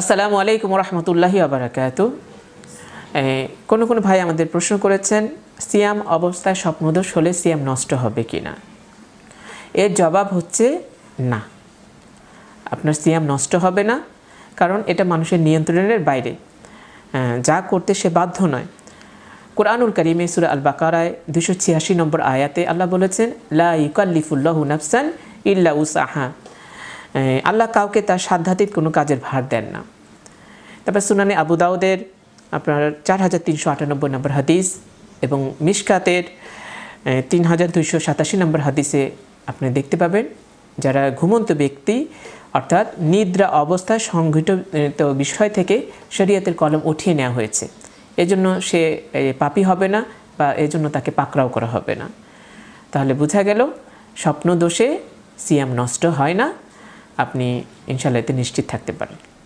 আসসালামু আলাইকুম রহমতুল্লাহি আবরাকাত কোনো কোনো ভাই আমাদের প্রশ্ন করেছেন সিয়াম অবস্থায় স্বপ্নদোষ হলে সিয়াম নষ্ট হবে কি না এর জবাব হচ্ছে না আপনার সিয়াম নষ্ট হবে না কারণ এটা মানুষের নিয়ন্ত্রণের বাইরে যা করতে সে বাধ্য নয় কোরআনুল করিমে সুর আল বাকারায় দুশো ছিয়াশি নম্বর আয়াতে আল্লাহ বলেছেন লা ইকাল্লিফুল্লাহ নাফসান ইল্লা উসাহা আল্লাহ কাউকে তার সাধ্যাতীত কোনো কাজের ভার দেন না তারপর সুনানি আবু দাউদের আপনার চার হাজার তিনশো আটানব্বই নম্বর হাদিস এবং মিসকাতের তিন হাজার দুইশো সাতাশি নম্বর হাদিসে আপনি দেখতে পাবেন যারা ঘুমন্ত ব্যক্তি অর্থাৎ নিদ্রা অবস্থায় সংঘটিত বিষয় থেকে শরীয়তের কলম উঠিয়ে নেওয়া হয়েছে এজন্য সে পাপি হবে না বা এজন্য তাকে পাকড়াও করা হবে না তাহলে বোঝা গেল স্বপ্ন দোষে সিয়াম নষ্ট হয় না আপনি ইনশাল্লাহ এতে নিশ্চিত থাকতে পারেন